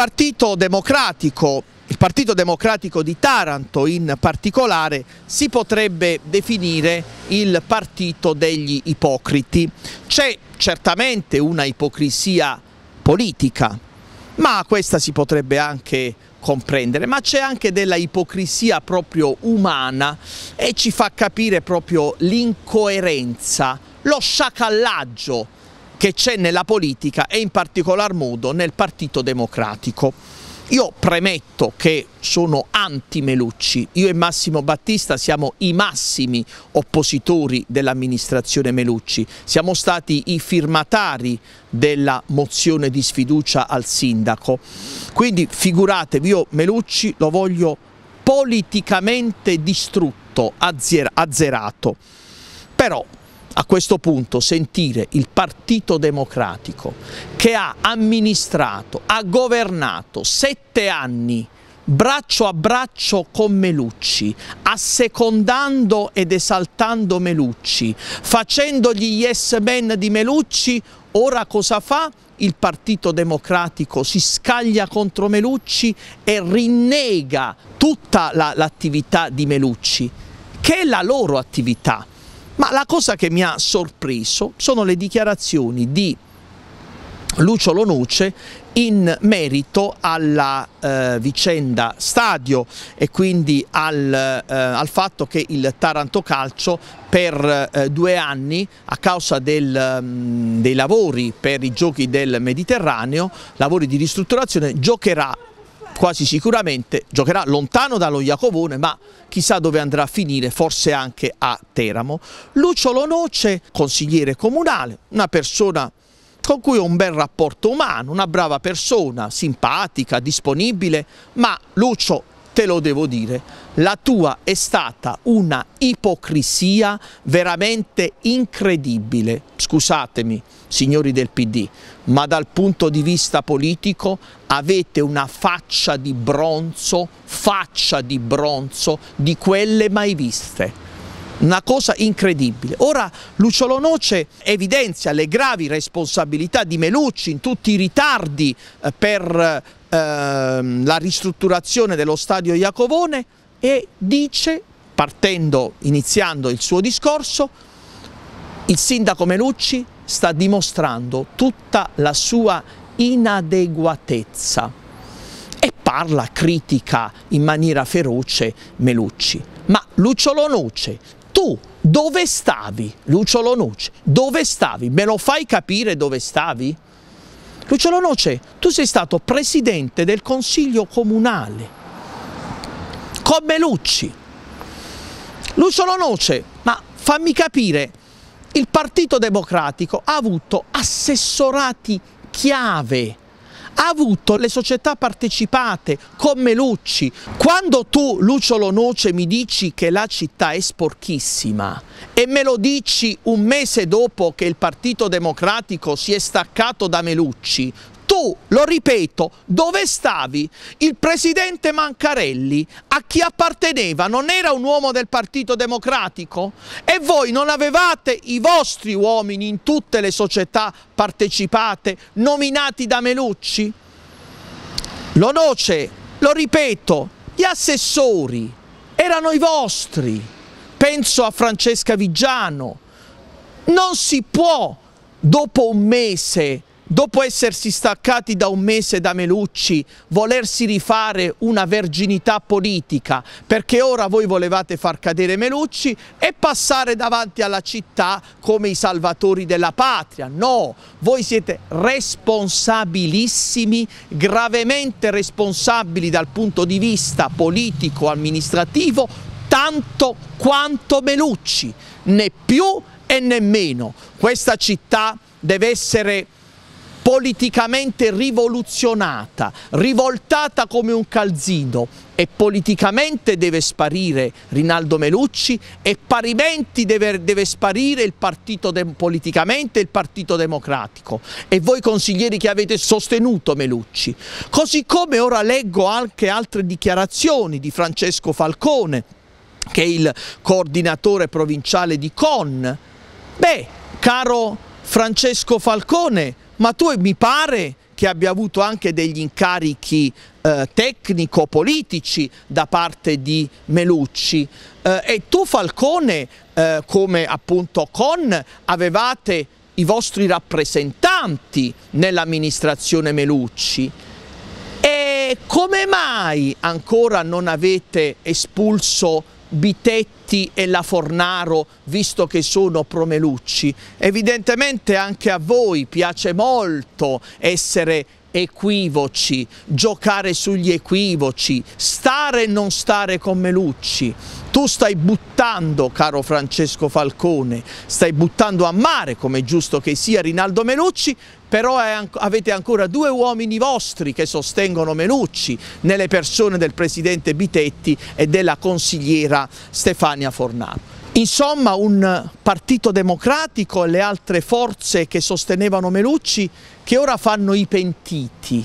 Partito Democratico, il Partito Democratico di Taranto in particolare, si potrebbe definire il partito degli ipocriti. C'è certamente una ipocrisia politica, ma questa si potrebbe anche comprendere, ma c'è anche della ipocrisia proprio umana e ci fa capire proprio l'incoerenza, lo sciacallaggio che c'è nella politica e in particolar modo nel Partito Democratico. Io premetto che sono anti-Melucci, io e Massimo Battista siamo i massimi oppositori dell'amministrazione Melucci, siamo stati i firmatari della mozione di sfiducia al sindaco, quindi figuratevi, io Melucci lo voglio politicamente distrutto, azzerato, però a questo punto sentire il Partito Democratico che ha amministrato, ha governato sette anni braccio a braccio con Melucci, assecondando ed esaltando Melucci, facendogli yes men di Melucci, ora cosa fa? Il Partito Democratico si scaglia contro Melucci e rinnega tutta l'attività la, di Melucci, che è la loro attività. Ma la cosa che mi ha sorpreso sono le dichiarazioni di Lucio Lonuce in merito alla eh, vicenda stadio e quindi al, eh, al, fatto che il Taranto Calcio per eh, due anni a causa del, um, dei lavori per i giochi del Mediterraneo, lavori di ristrutturazione, giocherà quasi sicuramente giocherà lontano dallo Iacovone ma chissà dove andrà a finire, forse anche a Teramo. Lucio Lonoce, consigliere comunale, una persona con cui ho un bel rapporto umano, una brava persona, simpatica, disponibile, ma Lucio te lo devo dire, la tua è stata una ipocrisia veramente incredibile. Scusatemi, signori del PD, ma dal punto di vista politico avete una faccia di bronzo, faccia di bronzo di quelle mai viste una cosa incredibile. Ora Luciolo Noce evidenzia le gravi responsabilità di Melucci in tutti i ritardi eh, per eh, ehm, la ristrutturazione dello stadio Iacovone e dice, partendo, iniziando il suo discorso, il sindaco Melucci sta dimostrando tutta la sua inadeguatezza e parla, critica in maniera feroce Melucci. Ma Lucio Lonuce, tu dove stavi? Lucio Lonuce, dove stavi? Me lo fai capire dove stavi? Luciano Noce, tu sei stato presidente del Consiglio Comunale, come Lucci. Luciano Noce, ma fammi capire, il Partito Democratico ha avuto assessorati chiave ha avuto le società partecipate con Melucci. Quando tu, Luciolo Noce, mi dici che la città è sporchissima e me lo dici un mese dopo che il Partito Democratico si è staccato da Melucci, tu, lo ripeto, dove stavi? Il presidente Mancarelli a chi apparteneva non era un uomo del Partito Democratico? E voi non avevate i vostri uomini in tutte le società partecipate, nominati da Melucci? Lo noce, lo ripeto, gli assessori erano i vostri. Penso a Francesca Vigiano. Non si può dopo un mese Dopo essersi staccati da un mese da Melucci, volersi rifare una verginità politica, perché ora voi volevate far cadere Melucci e passare davanti alla città come i salvatori della patria. No, voi siete responsabilissimi, gravemente responsabili dal punto di vista politico-amministrativo, tanto quanto Melucci, né più e né meno. Questa città deve essere politicamente rivoluzionata, rivoltata come un calzino e politicamente deve sparire Rinaldo Melucci e parimenti deve, deve sparire il partito politicamente il Partito Democratico e voi consiglieri che avete sostenuto Melucci. Così come ora leggo anche altre dichiarazioni di Francesco Falcone che è il coordinatore provinciale di CON. Beh, caro Francesco Falcone, ma tu mi pare che abbia avuto anche degli incarichi eh, tecnico-politici da parte di Melucci eh, e tu Falcone eh, come appunto con avevate i vostri rappresentanti nell'amministrazione Melucci e come mai ancora non avete espulso Bitetti e la Fornaro, visto che sono promelucci. Evidentemente anche a voi piace molto essere equivoci, giocare sugli equivoci, stare e non stare con Melucci. Tu stai buttando, caro Francesco Falcone, stai buttando a mare, come è giusto che sia, Rinaldo Melucci, però avete ancora due uomini vostri che sostengono Melucci nelle persone del presidente Bitetti e della consigliera Stefania Fornaro. Insomma un partito democratico e le altre forze che sostenevano Melucci che ora fanno i pentiti,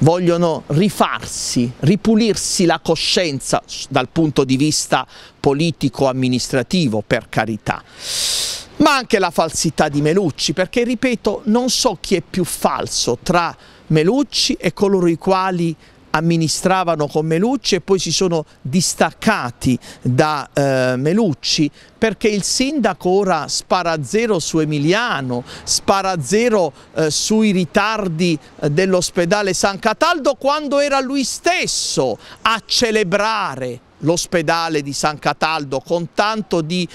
vogliono rifarsi, ripulirsi la coscienza dal punto di vista politico-amministrativo per carità. Ma anche la falsità di Melucci, perché ripeto, non so chi è più falso tra Melucci e coloro i quali amministravano con Melucci e poi si sono distaccati da eh, Melucci perché il sindaco ora spara zero su Emiliano, spara zero eh, sui ritardi eh, dell'ospedale San Cataldo quando era lui stesso a celebrare l'ospedale di San Cataldo con tanto di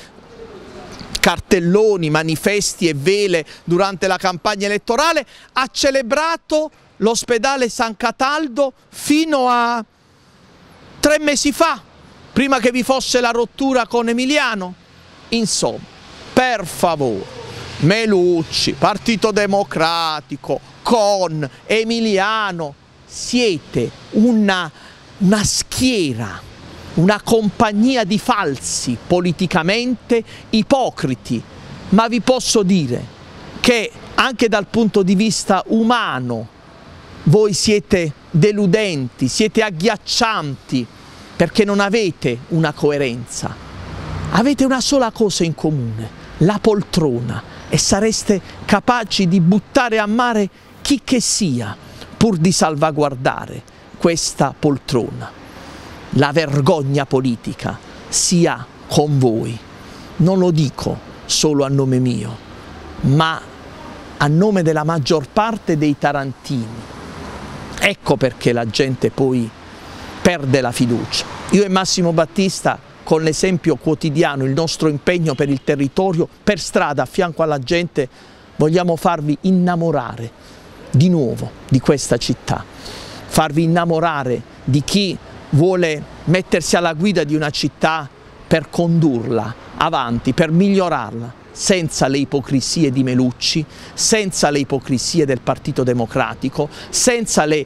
cartelloni, manifesti e vele durante la campagna elettorale, ha celebrato l'ospedale San Cataldo fino a tre mesi fa, prima che vi fosse la rottura con Emiliano. Insomma, per favore, Melucci, Partito Democratico, Con, Emiliano, siete una, una schiera, una compagnia di falsi politicamente ipocriti, ma vi posso dire che anche dal punto di vista umano voi siete deludenti, siete agghiaccianti perché non avete una coerenza. Avete una sola cosa in comune, la poltrona, e sareste capaci di buttare a mare chi che sia pur di salvaguardare questa poltrona. La vergogna politica sia con voi. Non lo dico solo a nome mio, ma a nome della maggior parte dei tarantini, Ecco perché la gente poi perde la fiducia. Io e Massimo Battista con l'esempio quotidiano, il nostro impegno per il territorio, per strada, a fianco alla gente, vogliamo farvi innamorare di nuovo di questa città, farvi innamorare di chi vuole mettersi alla guida di una città per condurla avanti, per migliorarla, senza le ipocrisie di Melucci, senza le ipocrisie del Partito Democratico, senza le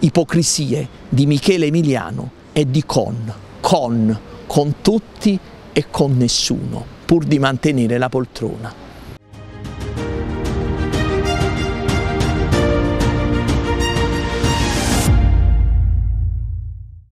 ipocrisie di Michele Emiliano e di Con, con, con tutti e con nessuno, pur di mantenere la poltrona.